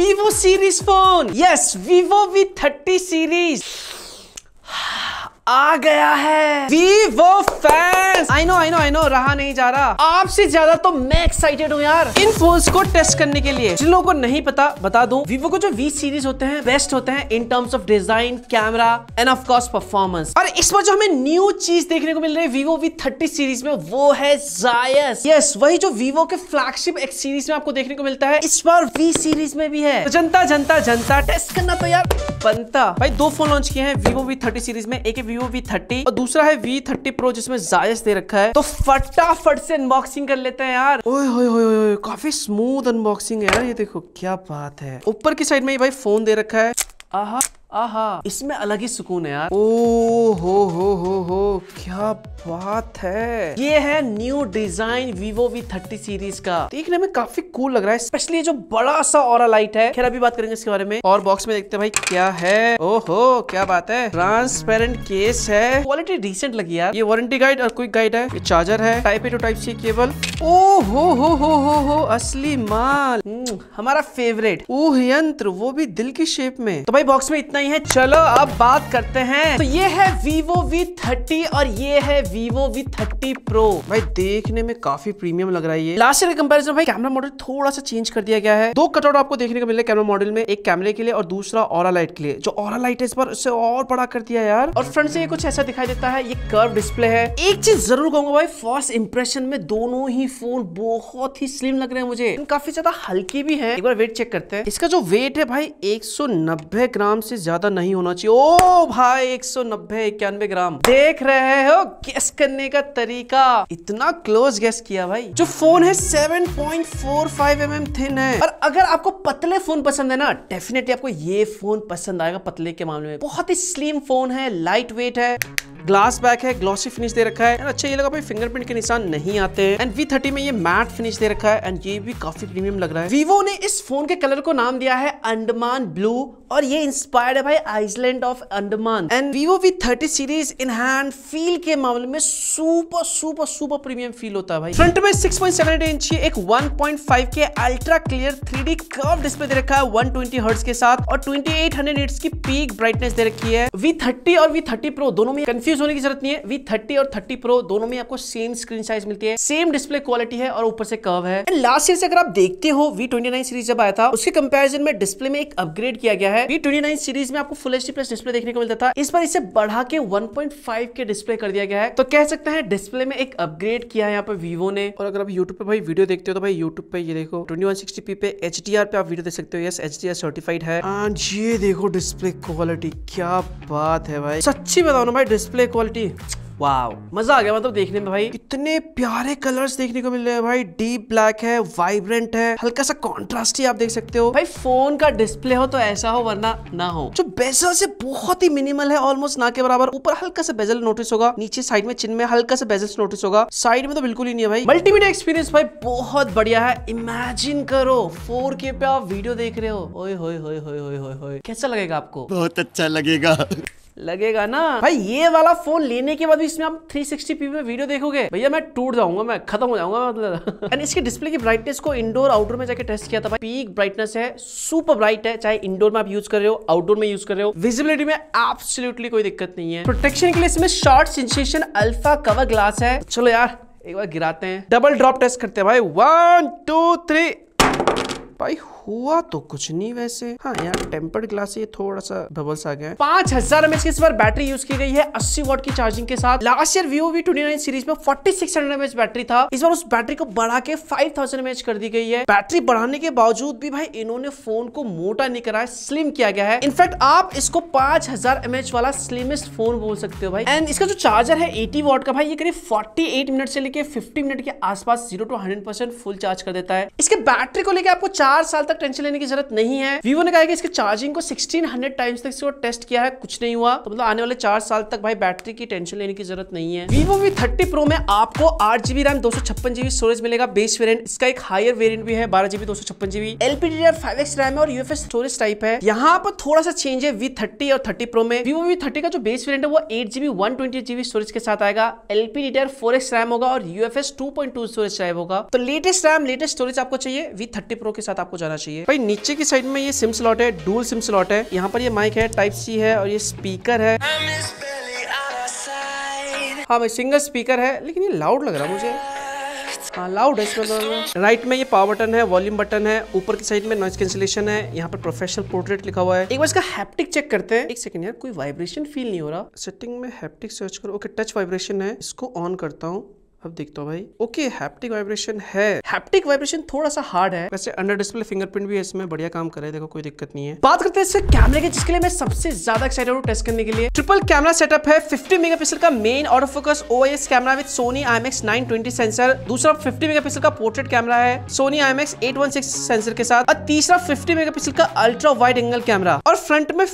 Vivo series phone. Yes, Vivo V30 series. आ गया है वी वो fans I know I know I know रहा नहीं जा रहा आपसे ज्यादा तो मैं एक्साइटेड हूँ यार इन फोन को टेस्ट करने के लिए जिन लोगों को नहीं पता बता दू वीवो को जो वी सीरीज होते हैं बेस्ट होते हैं in terms of design camera and of course performance और इस बार जो हमें न्यू चीज देखने को मिल रही है वीवो वी थर्टी सीरीज में वो है जायस यस वही जो वीवो के फ्लैगशिप एक्स सीरीज में आपको देखने को मिलता है इस बार वी सीरीज में भी है तो जनता जनता जनता टेस्ट करना तो यार बनता भाई दो फोन लॉन्च किए हैं वीवो वी थर्टी सीरीज में एक वीवो वीवो वी थर्टी और दूसरा है वी थर्टी प्रो जिसमें जायस दे रखा है तो फटाफट से अनबॉक्सिंग कर लेते हैं यार ओए होए होए काफी स्मूथ अनबॉक्सिंग है यार ये देखो क्या बात है ऊपर की साइड में भाई फोन दे रखा है आहा आहा इसमें अलग ही सुकून है यार ओ हो हो हो हो क्या बात है ये है new design Vivo V30 series का देखने में काफी कूल लग रहा है स्पेशली जो बड़ा सा और लाइट है खैर अभी बात करेंगे इसके बारे में और बॉक्स में देखते हैं भाई क्या है ओहो क्या बात है ट्रांसपेरेंट केस है क्वालिटी डिसेंट लगी यार ये वारंटी गाइड और क्विक गाइड है ये चार्जर है type A to type C cable ओ हो हो हो हो हो असली माल हम्म, हमारा फेवरेट ओह यंत्र वो भी दिल की शेप में तो भाई बॉक्स में इतना नहीं है चलो अब बात करते हैं तो ये है Vivo V30 और ये है Vivo V30 Pro भाई देखने में काफी प्रीमियम लग रहा है ये लास्ट ईयर कंपेरिजन भाई कैमरा मॉडल थोड़ा सा चेंज कर दिया गया है दो कटआउट आपको देखने को मिले कैमरा मॉडल में एक कैमरे के लिए और दूसरा और लाइट के लिए जो और लाइट है इस पर उससे और बड़ा कर दिया यार और फ्रंट से ये कुछ ऐसा दिखाई देता है ये कर्व डिस्प्ले है एक चीज जरूर कहूंगा भाई फर्स्ट इंप्रेशन में दोनों ही फोन बहुत ही स्लिम लग रहे हैं मुझे काफी ज्यादा हल्की भी है एक बार वेट चेक करते हैं इसका जो वेट है भाई 190 ग्राम से ज्यादा नहीं होना चाहिए ओ भाई एक सौ नब्बे इक्यानवे ग्राम देख रहे हो गैस करने का तरीका इतना क्लोज गैस किया भाई जो फोन है seven point four five M M thin है और अगर आपको पतले फोन पसंद है ना डेफिनेटली आपको ये फोन पसंद आएगा पतले के मामले में बहुत ही स्लिम फोन है लाइट वेट है ग्लास बैक है ग्लॉसी फिनिश दे रखा है एंड अच्छा ये लगा भाई फिंगरप्रिंट के निशान नहीं आते हैं एंड वी थर्टी में ये मैट फिनिश दे रखा है एंड ये भी काफी प्रीमियम लग रहा है वीवो ने इस फोन के कलर को नाम दिया है अंडमान ब्लू और ये इंस्पायर्ड है भाई island of Andaman and Vivo V thirty series in hand feel के मामले में super super super premium feel होता है भाई फ्रंट में सिक्स 6.78 इंच एक 1.5 के ultra clear 3D curve display दे रखा है 120 हर्ट्ज के साथ और ट्वेंटी एट की पीक ब्राइटनेस दे रखी है वी थर्टी और वी थर्टी प्रो दोनों में कंफ्यूज कंफ्यूज होने की जरूरत नहीं है वी थर्टी और थर्टी प्रो दोनों में आपको सेम स्क्रीन साइज मिलती है सेम डिस्प्ले क्वालिटी है और ऊपर से कर्व है एंड लास्ट ईयर से अगर आप देखते हो वी ट्वेंटी सीरीज जब आया था उसके कंपेरिजन में डिस्प्ले में एक अपग्रेड किया गया है वी ट्वेंटी सीरीज में आपको फुल एच प्लस डिस्प्ले देखने को मिलता था इस बार इसे बढ़ा के वन के डिस्प्ले कर दिया गया है तो कह सकते हैं डिस्प्ले में एक अपग्रेड किया है यहाँ पर वीवो ने और अगर आप यूट्यूब पे भाई वीडियो देखते हो तो भाई यूट्यूब पे ये देखो ट्वेंटी पे एच पे आप वीडियो देख सकते हो यस एच सर्टिफाइड है ये देखो डिस्प्ले क्वालिटी क्या बात है भाई सच्ची बताओ ना भाई डिस्प्ले डिस्प्ले क्वालिटी वाह मजा आ गया मतलब देखने में भाई इतने प्यारे कलर्स देखने को मिल रहे हैं भाई डीप ब्लैक है वाइब्रेंट है हल्का सा कॉन्ट्रास्ट ही आप देख सकते हो भाई फोन का डिस्प्ले हो तो ऐसा हो वरना ना हो जो बेजल से बहुत ही मिनिमल है ऑलमोस्ट ना के बराबर ऊपर हल्का सा बेजल नोटिस होगा नीचे साइड में चिन्ह में हल्का सा बेजल नोटिस होगा साइड में तो बिल्कुल ही नहीं है भाई मल्टीमीडिया एक्सपीरियंस भाई बहुत बढ़िया है इमेजिन करो फोर पे आप वीडियो देख रहे हो कैसा लगेगा आपको बहुत अच्छा लगेगा लगेगा ना भाई ये वाला फोन लेने के बाद भी इसमें आप 360p में वीडियो देखोगे भैया मैं टूट जाऊंगा मैं खत्म हो जाऊंगा मतलब एंड इसके डिस्प्ले की ब्राइटनेस को इंडोर आउटडोर में जाके टेस्ट किया था भाई पीक ब्राइटनेस है सुपर ब्राइट है चाहे इंडोर में आप यूज कर रहे हो आउटडोर में यूज कर रहे हो विजिबिलिटी में एब्सोल्युटली कोई दिक्कत नहीं है प्रोटेक्शन के लिए इसमें Schott Xensation alpha cover glass है चलो यार एक बार गिराते हैं डबल ड्रॉप टेस्ट करते हैं भाई वन टू थ्री भाई हुआ तो कुछ नहीं वैसे हाँ यार टेम्पर्ड ग्लास ये थोड़ा सा बबल सा गया पांच हजार एमएच की इस बार बैटरी यूज की गई है अस्सी वॉट की चार्जिंग के साथ last year Vivo V twenty series में फोर्टी सिक्स हंड्रेड बैटरी था इस बार उस बैटरी को बढ़ा के फाइव थाउजेंड कर दी गई है बैटरी बढ़ाने के बावजूद भी भाई इन्होंने फोन को मोटा नहीं कराया स्लिम किया गया है इनफैक्ट आप इसको पांच हजार एमएच वाला स्लिमेस्ट फोन बोल सकते हो भाई एंड इसका जो चार्जर है एटी वॉट का भाई ये करीब फोर्टी एट मिनट से लेके फिफ्टी मिनट के आसपास zero to hundred percent full charge कर देता है इसके बैटरी को लेकर आपको चार साल तक टेंशन लेने की जरूरत नहीं है वीवो ने कहा कि इसके चार्जिंग को 1600 टाइम्स तक इसको टेस्ट किया है कुछ नहीं हुआ तो मतलब आने वाले चार साल तक भाई बैटरी की टेंशन लेने की जरूरत नहीं है वीवो वी थर्टी प्रो में आपको आठ जीबी रैम दो जीबी स्टोरेज मिलेगा बेस वेरियंट इसका एक हायर वेरियंट भी है बारह जीबी दो GB LPD five X RAM है और यूएफ स्टोरेज टाइप है यहाँ पर थोड़ा सा चेंज है वी थर्टी और थर्टी प्रो में वीवो वी थर्टी का जो बेस वेरियंट है वो eight GB one twenty GB storage के साथ आएगा एलपीडी फोर एक्स रैम होगा और S two point two storage type होगा तो लेटेस्ट रैम लेटेस्ट स्टोरेज आपको चाहिए वी थर्टी प्रो के साथ आपको जाना चाहिए चाहिए भाई नीचे की साइड में ये सिम स्लॉट है डूल सिम स्लॉट है यहाँ पर ये माइक है टाइप सी है और ये स्पीकर है हाँ भाई सिंगल स्पीकर है लेकिन ये लाउड लग रहा है मुझे हाँ लाउड है इसमें तो राइट में ये पावर बटन है वॉल्यूम बटन है ऊपर की साइड में नॉइस कैंसिलेशन है यहाँ पर प्रोफेशनल पोर्ट्रेट लिखा हुआ है एक बार इसका हैप्टिक चेक करते हैं एक सेकंड यार कोई वाइब्रेशन फील नहीं हो रहा सेटिंग में हैप्टिक सर्च करो ओके टच वाइब्रेशन है इसको ऑन करता हूँ अब देखता हूँ भाई ओके हैप्टिक वाइब्रेशन है हैप्टिक वाइब्रेशन थोड़ा सा हार्ड है वैसे अंडर डिस्प्ले फिंगरप्रिंट भी इसमें बढ़िया काम कर रहा है देखो कोई दिक्कत नहीं है बात करते हैं इससे कैमरे के जिसके लिए मैं सबसे ज्यादा एक्साइटेड हूँ टेस्ट करने के लिए ट्रिपल कैमरा सेटअप है मेगा पिक्सल का main auto focus OS camera with Sony nine twenty sensor दूसरा मेगा पिक्सल का पोर्ट्रेट कैमरा है सोनी वन सिक्स सेंसर के साथ और तीसरा मेगा पिक्सल का अल्ट्रा वाइड एंगल कैमरा और फ्रंट में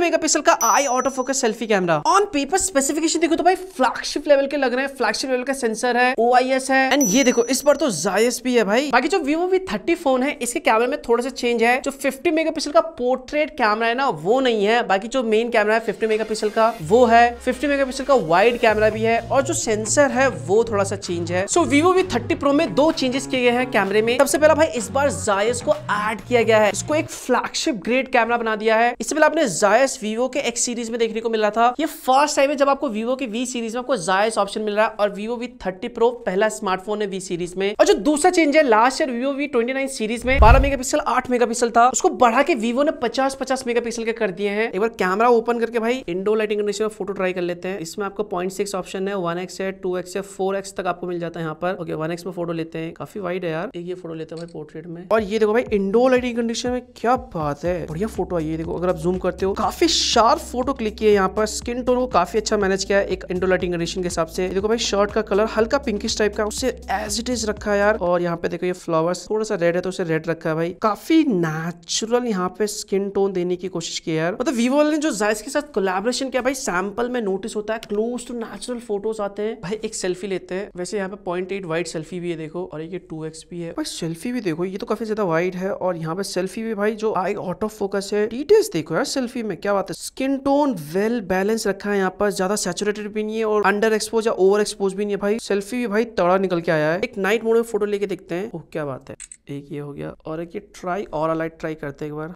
मेगा पिक्सल का eye auto focus selfie camera on paper specification देखो तो भाई फ्लैगशिप लेवल के लग रहे हैं फ्लैगशिप लेवल का सेंसर सेंसर है ओ है एंड ये देखो इस पर तो जायस भी है भाई बाकी जो वीवो वी थर्टी फोन है इसके कैमरे में थोड़ा सा चेंज है जो फिफ्टी मेगापिक्सल का पोर्ट्रेट कैमरा है ना वो नहीं है बाकी जो मेन कैमरा है फिफ्टी मेगापिक्सल का वो है फिफ्टी मेगापिक्सल का वाइड कैमरा भी है और जो सेंसर है वो थोड़ा सा चेंज है so Vivo V thirty pro में दो चेंजेस किए गए हैं कैमरे में सबसे पहला भाई इस बार जायस को एड किया गया है इसको एक फ्लैगशिप ग्रेड कैमरा बना दिया है इससे पहले आपने जायस वीवो के एक्स सीरीज में देखने को मिल रहा था ये फर्स्ट टाइम है जब आपको वीवो के वी सीरीज में आपको जायस ऑप्शन मिल रहा है और Vivo V thirty thirty pro पहला स्मार्टफोन है वी सीरीज में और जो दूसरा चेंज है last year Vivo V twenty series में बारह मेगापिक्सल आठ मेगापिक्सल था उसको बढ़ा के वीवो ने पचास पचास मेगापिक्सल के कर दिए हैं एक बार कैमरा ओपन करके भाई इंडो लाइटिंग कंडीशन में फोटो ट्राई कर लेते हैं इसमें आपको पॉइंट ऑप्शन है वन है टू है फोर तक आपको मिल जाता है यहाँ पर ओके वन में फोटो लेते हैं काफी वाइड है यार एक ये फोटो लेते हैं भाई पोर्ट्रेट में और ये देखो भाई इंडो लाइटिंग कंडीशन में क्या बात है बढ़िया फोटो आई है देखो अगर आप जूम करते हो काफी शार्प फोटो क्लिक किया यहाँ पर स्किन टोन को काफी अच्छा मैनेज किया है एक इंडो लाइटिंग कंडीशन के हिसाब से देखो भाई शर्ट का कलर हल्का हल्का पिंकिश टाइप का उसे एज इट इज रखा यार और यहाँ पे देखो ये फ्लावर्स थोड़ा सा रेड है तो उसे रेड रखा है भाई काफी नेचुरल यहाँ पे स्किन टोन देने की कोशिश की यार मतलब वीवो ने जो जायस के साथ कोलेबोरेशन किया भाई सैंपल में नोटिस होता है क्लोज टू नेचुरल फोटोज आते हैं भाई एक सेल्फी लेते हैं वैसे यहाँ पे पॉइंट एट वाइट सेल्फी भी है देखो और ये टू एक्स भी है भाई सेल्फी भी देखो ये तो काफी ज्यादा वाइड है और यहाँ पे सेल्फी भी भाई जो आई ऑटो फोकस है डिटेल्स देखो यार सेल्फी में क्या बात है स्किन टोन वेल बैलेंस रखा है यहाँ पर ज्यादा सेचुरेटेड भी नहीं है और अंडर एक्सपोज या ओवर एक्सपोज भी नहीं है भाई सेल्फी सेल्फी भी भाई तड़ा निकल के आया है एक नाइट मोड में फोटो लेके देखते हैं ओह क्या बात है एक ये हो गया और एक ये ट्राई और लाइट ट्राई करते हैं एक बार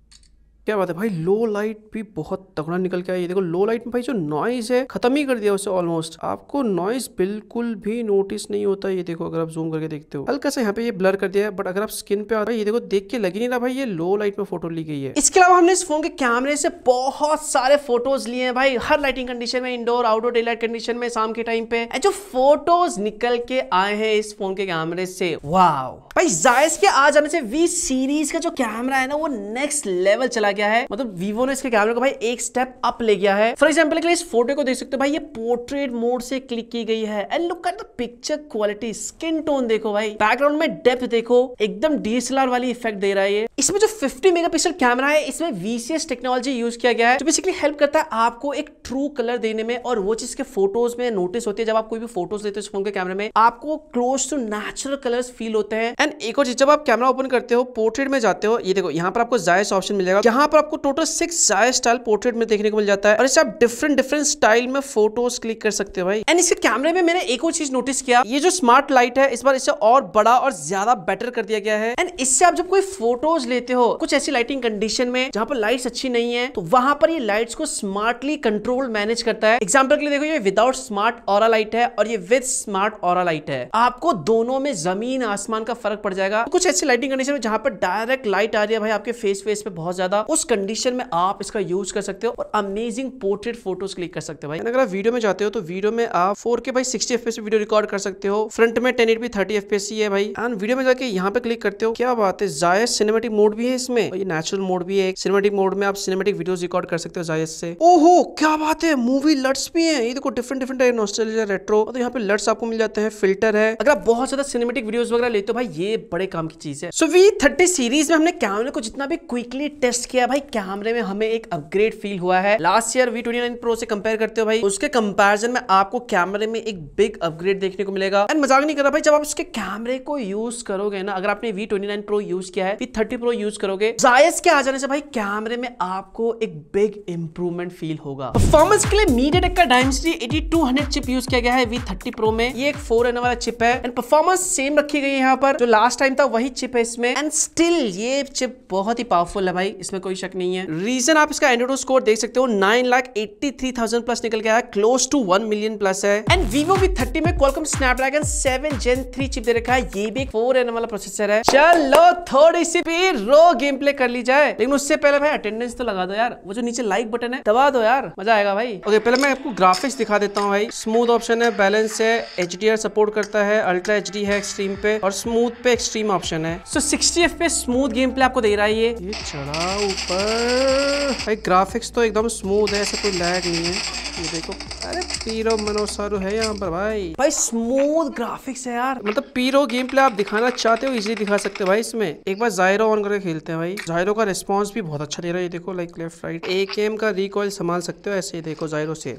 क्या बात है भाई लो लाइट भी बहुत तगड़ा निकल के आया ये देखो लो लाइट में भाई जो नॉइज है खत्म ही कर दिया उसे ऑलमोस्ट आपको नॉइज बिल्कुल भी नोटिस नहीं होता ये देखो अगर आप जूम करके देखते हो हल्का सा यहाँ पे ये ब्लर कर दिया है बट अगर आप स्किन पे आता ये देखो देख के लगी नहीं रहा भाई ये लो लाइट में फोटो ली गई है इसके अलावा हमने इस फोन के कैमरे से बहुत सारे फोटोज लिए हैं भाई हर लाइटिंग कंडीशन में indoor outdoor day light condition में शाम के टाइम पे जो फोटोज निकल के आए हैं इस फोन के कैमरे से वाह भाई जायस के आ जाने से वी सीरीज का जो कैमरा है ना वो नेक्स्ट लेवल चला गया है मतलब वीवो ने इसके कैमरे को भाई एक स्टेप अप ले गया है फॉर एग्जाम्पल इस फोटो को देख सकते हो भाई ये पोर्ट्रेट मोड से क्लिक की गई है and look at the picture quality skin tone देखो भाई बैकग्राउंड में डेप्थ देखो एकदम डीएसएलआर वाली इफेक्ट दे रहा है ये इसमें जो 50 मेगापिक्सल कैमरा है इसमें वीसीएस टेक्नोलॉजी यूज किया गया है जो बेसिकली हेल्प करता है आपको एक ट्रू कलर देने में और वो चीज के फोटोज में नोटिस होती है जब आप कोई भी फोटोज लेते हो फोन के कैमरे में आपको close to natural colours feel होते हैं एंड एक और चीज जब आप कैमरा ओपन करते हो पोर्ट्रेट में जाते हो ये देखो यहाँ पर आपको जायस ऑप्शन मिलेगा यहाँ यहाँ पर आपको total six Zeiss style portrait में देखने को मिल जाता है और इसे आप डिफरेंट डिफरेंट स्टाइल में फोटोज क्लिक कर सकते हो भाई एंड इसके कैमरे में मैंने एक और चीज नोटिस किया ये जो स्मार्ट लाइट है इस बार इसे और बड़ा और ज्यादा बेटर कर दिया गया है एंड इससे आप जब कोई फोटोज लेते हो कुछ ऐसी लाइटिंग कंडीशन में जहाँ पर लाइट अच्छी नहीं है तो वहां पर ये लाइट्स को स्मार्टली कंट्रोल मैनेज करता है एग्जाम्पल के लिए देखो ये विदाउट स्मार्ट और लाइट है और ये विद स्मार्ट और लाइट है आपको दोनों में जमीन आसमान का फर्क पड़ जाएगा कुछ ऐसी लाइटिंग कंडीशन में जहाँ पर डायरेक्ट लाइट आ रही है भाई आपके फेस फेस पे बहुत ज्यादा उस कंडीशन में आप इसका यूज कर सकते हो और अमेजिंग पोर्ट्रेट फोटोज क्लिक कर सकते हो भाई अगर आप वीडियो में जाते हो तो वीडियो में आप फोर के भाई सिक्सटी एफ वीडियो रिकॉर्ड कर सकते हो फ्रंट में ten eighty thirty F P है भाई एंड वीडियो में जाके यहाँ पे क्लिक करते हो क्या बात है जायस सिनेमेटिक मोड भी है इसमें ये नेचुरल मोड भी है सिनेमेटिक मोड में आप सिनेमेटिक वीडियो रिकॉर्ड कर सकते हो जायस से ओहो क्या बात है मूवी लट्स भी है ये देखो different different type Australia retro तो यहाँ पे लट्स आपको मिल जाते हैं फिल्टर है अगर आप बहुत ज्यादा सिनेमेटिक वीडियो वगैरह लेते हो भाई ये बड़े काम की चीज है सो वी थर्टी सीरीज में हमने कैमरे को जितना भी क्विकली टेस्ट किया गया भाई कैमरे में हमें एक अपग्रेड फील हुआ है last year V twenty nine pro से कंपेयर करते हो भाई उसके कंपेरिजन में आपको कैमरे में एक बिग अपग्रेड देखने को मिलेगा एंड मजाक नहीं कर रहा भाई जब आप उसके कैमरे को यूज करोगे ना अगर आपने वी ट्वेंटी प्रो यूज किया है वी थर्टी प्रो यूज करोगे जायस के आ जाने से भाई कैमरे में आपको एक बिग इंप्रूवमेंट फील होगा परफॉर्मेंस के लिए मीडिया टेक का Dimensity eighty two hundred chip use किया गया है वी थर्टी प्रो में ये एक फोर एन वाला चिप है एंड परफॉर्मेंस सेम रखी गई है यहाँ पर जो लास्ट टाइम था वही चिप है इसमें एंड स्टिल ये चिप बहुत ही पावरफुल है भाई इसमें कोई शक नहीं है रीजन आप इसका एंड्रॉइड स्कोर देख सकते हो nine lakh eighty three thousand plus निकल गया आया close to one million plus है एंड वीवो भी थर्टी में Qualcomm Snapdragon seven gen three chip दे रखा है ये भी एक फोर एन वाला प्रोसेसर है चलो थोड़ी सी भी रो गेम प्ले कर ली जाए लेकिन उससे पहले भाई अटेंडेंस तो लगा दो यार वो जो नीचे लाइक बटन है दबा दो यार मजा आएगा भाई ओके पहले मैं आपको ग्राफिक्स दिखा देता हूँ भाई स्मूथ ऑप्शन है बैलेंस है एच सपोर्ट करता है अल्ट्रा एच है एक्सट्रीम पे और स्मूथ पे एक्सट्रीम ऑप्शन है सो सिक्सटी एफ पे स्मूथ गेम प्ले आपको दे रहा है ये चढ़ाओ पर भाई ग्राफिक्स तो एकदम स्मूथ है ऐसा कोई लैग नहीं है ये देखो अरे पीरो मनोसारू है यहाँ पर भाई भाई स्मूथ ग्राफिक्स है यार मतलब पीरो गेम प्ले आप दिखाना चाहते हो इजीली दिखा सकते हो भाई इसमें एक बार जायरो ऑन करके खेलते हैं भाई जायरो का रिस्पॉन्स भी बहुत अच्छा दे रहा है ये देखो लाइक लेफ्ट राइट एक एम का रिकॉइल संभाल सकते हो ऐसे देखो जायरो से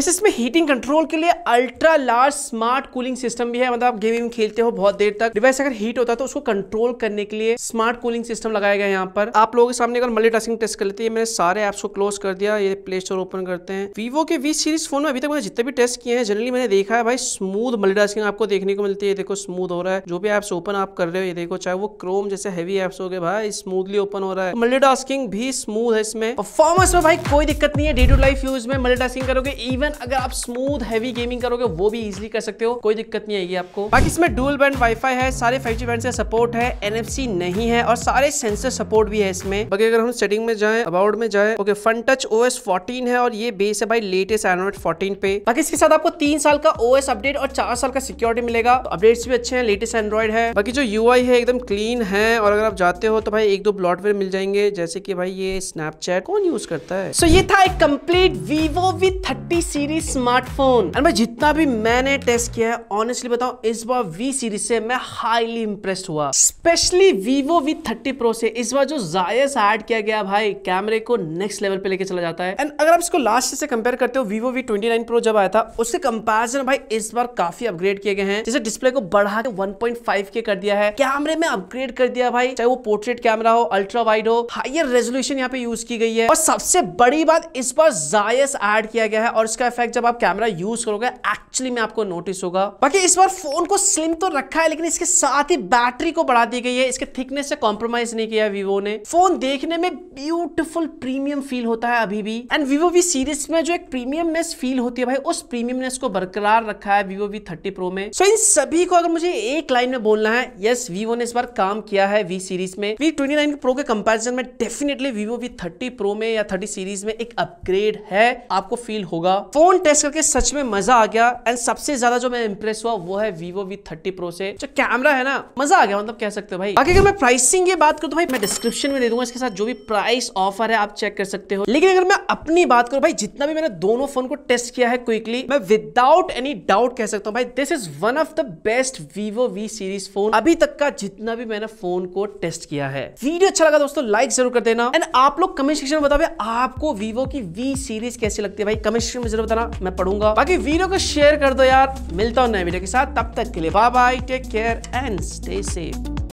वैसे इसमें हीटिंग कंट्रोल के लिए ultra large smart cooling system भी है मतलब आप गेम खेलते हो बहुत देर तक डिवाइस अगर हीट होता है तो उसको कंट्रोल करने के लिए स्मार्ट कूलिंग सिस्टम लगाया गया यहाँ पर आप लोगों के सामने अगर मल्टी टेस्ट कर लेते हैं मैंने सारे ऐप्स को क्लोज कर दिया ये प्ले स्टोर ओपन करते हैं वीवो के वी सीरीज फोन में अभी तक मैंने जितने भी टेस्ट किए हैं जनरली मैंने देखा है भाई स्मूथ मल्टी आपको देखने को मिलती है देखो स्मूथ हो रहा है जो भी एप्स ओपन आप कर रहे हो ये देखो चाहे वो क्रोम जैसे हैवी एप्स हो गए भाई स्मूथली ओपन हो रहा है मल्टी भी स्मूथ है इसमें परफॉर्मेंस में भाई कोई दिक्कत नहीं है डे टू लाइफ यूज में मल्टी करोगे इवन इवन अगर आप स्मूथ हैवी गेमिंग करोगे वो भी इजिली कर सकते हो कोई दिक्कत नहीं आएगी आपको बाकी इसमें डुअल बैंड वाईफाई है सारे फाइव जी बैंड सपोर्ट है एनएफसी नहीं है और सारे सेंसर सपोर्ट भी है इसमें बाकी अगर हम सेटिंग में जाए अबाउट में जाए okay fun touch O S है और ये बेस है भाई लेटेस्ट एंड्रॉइड फोर्टीन पे बाकी इसके साथ आपको तीन साल का ओ अपडेट और चार साल का सिक्योरिटी मिलेगा तो अपडेट्स भी अच्छे हैं लेटेस्ट एंड्रॉइड है बाकी जो यू है एकदम क्लीन है और अगर आप जाते हो तो भाई एक दो ब्लॉटवेयर मिल जाएंगे जैसे कि भाई ये स्नैपचैट कौन यूज करता है सो so, ये था एक complete Vivo V thirty series smartphone and मैं जितना भी मैंने टेस्ट किया है ऑनेस्टली बताऊं इस बार वी सीरीज से मैं हाईली इंप्रेस हुआ specially Vivo V thirty pro से इस बार जो जायस एड किया गया भाई कैमरे को नेक्स्ट लेवल पे लेके चला जाता है एंड अगर आप इसको लास्ट से कंपेयर करते हो Vivo V twenty nine pro जब आया था उससे कंपेरिजन भाई इस बार काफी अपग्रेड किए गए हैं जैसे डिस्प्ले को बढ़ा के वन के कर दिया है कैमरे में अपग्रेड कर दिया भाई चाहे वो पोर्ट्रेट कैमरा हो अल्ट्रा वाइड हो हाइयर रेजोल्यूशन यहाँ पे यूज की गई है और सबसे बड़ी बात इस बार जायस एड किया गया है और इसका उसका इफेक्ट जब आप कैमरा यूज करोगे एक्चुअली में आपको नोटिस होगा बाकी इस बार फोन को स्लिम तो रखा है लेकिन इसके साथ ही बैटरी को बढ़ा दी गई है इसके थिकनेस से कॉम्प्रोमाइज नहीं किया विवो ने फोन देखने में ब्यूटिफुल प्रीमियम फील होता है अभी भी एंड विवो वी सीरीज में जो एक प्रीमियमनेस फील होती है भाई उस प्रीमियमनेस को बरकरार रखा है विवो वी थर्टी प्रो में सो इन सभी को अगर मुझे एक लाइन में बोलना है यस विवो ने इस बार काम किया है वी सीरीज में वी ट्वेंटी नाइन प्रो के कंपेरिजन में definitely Vivo V thirty pro में या थर्टी सीरीज में एक अपग्रेड है आपको फील होगा फ़ोन टेस्ट करके सच में मज़ा आ गया एंड सबसे ज़्यादा जो मैं इम्प्रेस हुआ वो है वीवो वी थर्टी प्रो से जो कैमरा है ना मज़ा आ गया मतलब कह सकते हो भाई बाकी अगर मैं प्राइसिंग की बात करूँ तो भाई मैं डिस्क्रिप्शन में दे दूंगा इसके साथ जो भी प्राइस ऑफर है आप चेक कर सकते हो लेकिन अगर मैं अपनी बात करूँ भाई जितना भी मैंने दोनों फ़ोन को टेस्ट किया है क्विकली मैं विदाउट एनी डाउट कह सकता हूँ भाई this is one of the best Vivo V series phone अभी तक का जितना भी मैंने फोन को टेस्ट किया है वीडियो अच्छा लगा दोस्तों लाइक जरूर कर देना एंड आप लोग कमेंट सेक्शन में बताओ आपको वीवो की वी सीरीज कैसी लगती है भाई कमेंट सेक्शन में जरूर बताना मैं पढ़ूंगा बाकी वीडियो को शेयर कर दो यार मिलता हूं नए वीडियो के साथ तब तक के लिए bye bye take care and stay safe